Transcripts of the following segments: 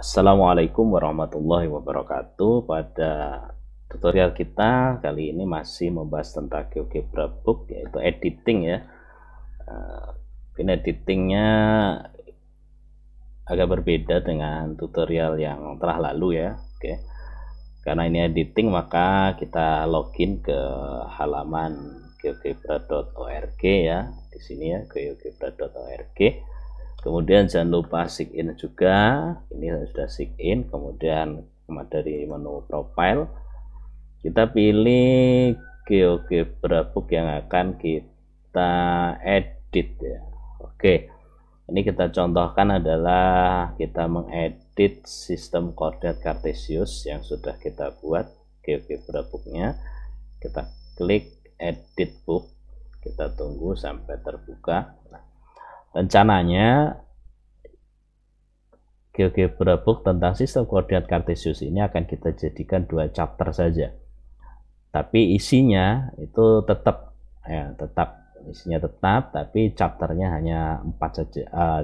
Assalamualaikum warahmatullahi wabarakatuh. Pada tutorial kita kali ini masih membahas tentang GeoGebra Book yaitu editing ya. Uh, editingnya agak berbeda dengan tutorial yang telah lalu ya. Oke. Okay. Karena ini editing maka kita login ke halaman geogebra.org ya. Di sini ya geogebra.org Kemudian jangan lupa sign in juga. Ini sudah sign in. Kemudian dari menu profile kita pilih GeoGebra book yang akan kita edit ya. Oke. Ini kita contohkan adalah kita mengedit sistem koordinat kartesius yang sudah kita buat GeoGebra booknya. Kita klik edit book. Kita tunggu sampai terbuka. Nah, rencananya GeoGebra book tentang sistem koordinat kartesius ini akan kita jadikan dua chapter saja tapi isinya itu tetap ya tetap isinya tetap tapi chapternya hanya empat saja uh,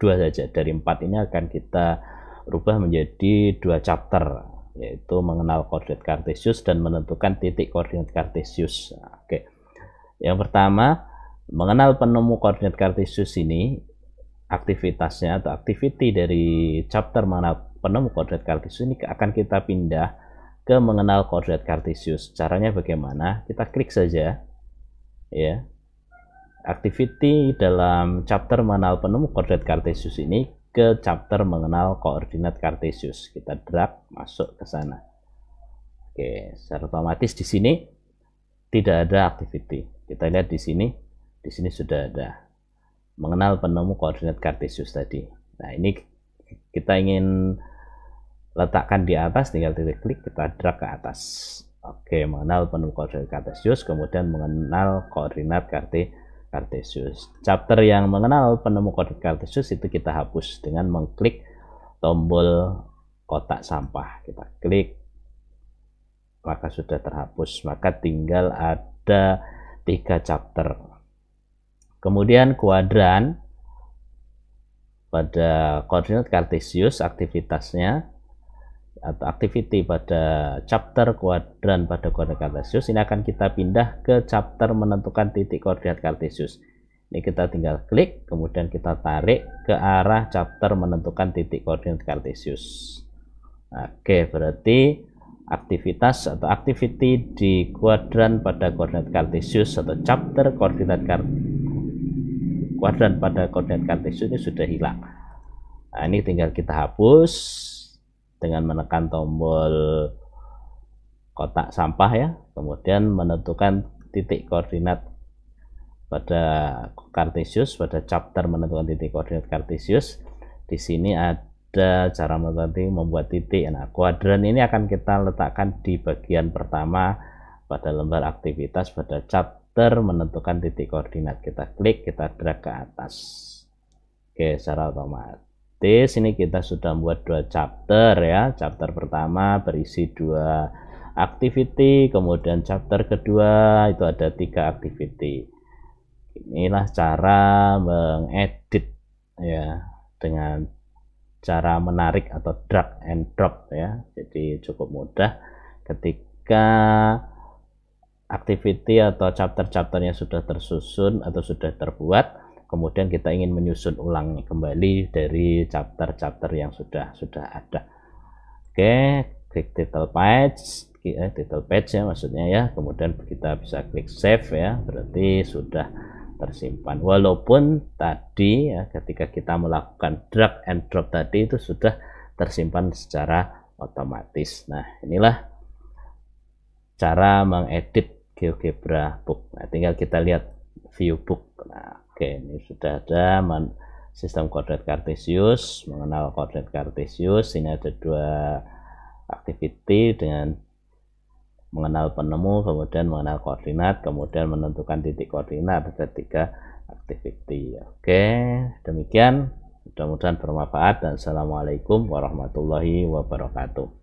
dua saja dari empat ini akan kita rubah menjadi dua chapter yaitu mengenal koordinat kartesius dan menentukan titik koordinat kartesius oke yang pertama Mengenal penemu koordinat kartesius ini, aktivitasnya atau activity dari chapter mana penemu koordinat kartesius ini akan kita pindah ke mengenal koordinat kartesius. Caranya bagaimana? Kita klik saja. Ya. Activity dalam chapter mengenal penemu koordinat kartesius ini ke chapter mengenal koordinat kartesius. Kita drag masuk ke sana. Oke, secara otomatis di sini tidak ada activity. Kita lihat di sini di sini sudah ada mengenal penemu koordinat kartesius tadi. Nah, ini kita ingin letakkan di atas, tinggal titik klik, kita drag ke atas. Oke, mengenal penemu koordinat kartesius, kemudian mengenal koordinat karte kartesius. Chapter yang mengenal penemu koordinat kartesius itu kita hapus dengan mengklik tombol kotak sampah. Kita klik, maka sudah terhapus. Maka tinggal ada tiga chapter Kemudian kuadran pada koordinat kartesius aktivitasnya atau activity pada chapter kuadran pada koordinat kartesius ini akan kita pindah ke chapter menentukan titik koordinat kartesius. Ini kita tinggal klik kemudian kita tarik ke arah chapter menentukan titik koordinat kartesius. Oke, berarti aktivitas atau activity di kuadran pada koordinat kartesius atau chapter koordinat kartesius kuadran pada koordinat kartesius ini sudah hilang. Nah, ini tinggal kita hapus dengan menekan tombol kotak sampah ya, kemudian menentukan titik koordinat pada kartesius pada chapter menentukan titik koordinat kartesius. Di sini ada cara menentukan membuat titik. Nah, kuadran ini akan kita letakkan di bagian pertama pada lembar aktivitas pada chapter karakter menentukan titik koordinat kita klik kita drag ke atas oke secara otomatis ini kita sudah buat dua chapter ya chapter pertama berisi dua activity kemudian chapter kedua itu ada tiga activity inilah cara mengedit ya dengan cara menarik atau drag and drop ya jadi cukup mudah ketika activity atau chapter-chapternya sudah tersusun atau sudah terbuat kemudian kita ingin menyusun ulang kembali dari chapter-chapter yang sudah sudah ada oke klik title page eh, title page ya maksudnya ya kemudian kita bisa klik save ya berarti sudah tersimpan walaupun tadi ya ketika kita melakukan drag and drop tadi itu sudah tersimpan secara otomatis nah inilah cara mengedit GeoGebra book. Nah, tinggal kita lihat view book. Nah, oke ini sudah ada sistem koordinat kartesius, mengenal koordinat kartesius. Ini ada dua aktiviti dengan mengenal penemu, kemudian mengenal koordinat, kemudian menentukan titik koordinat. Ada tiga activity. Oke, demikian. Mudah-mudahan bermanfaat dan Assalamualaikum warahmatullahi wabarakatuh.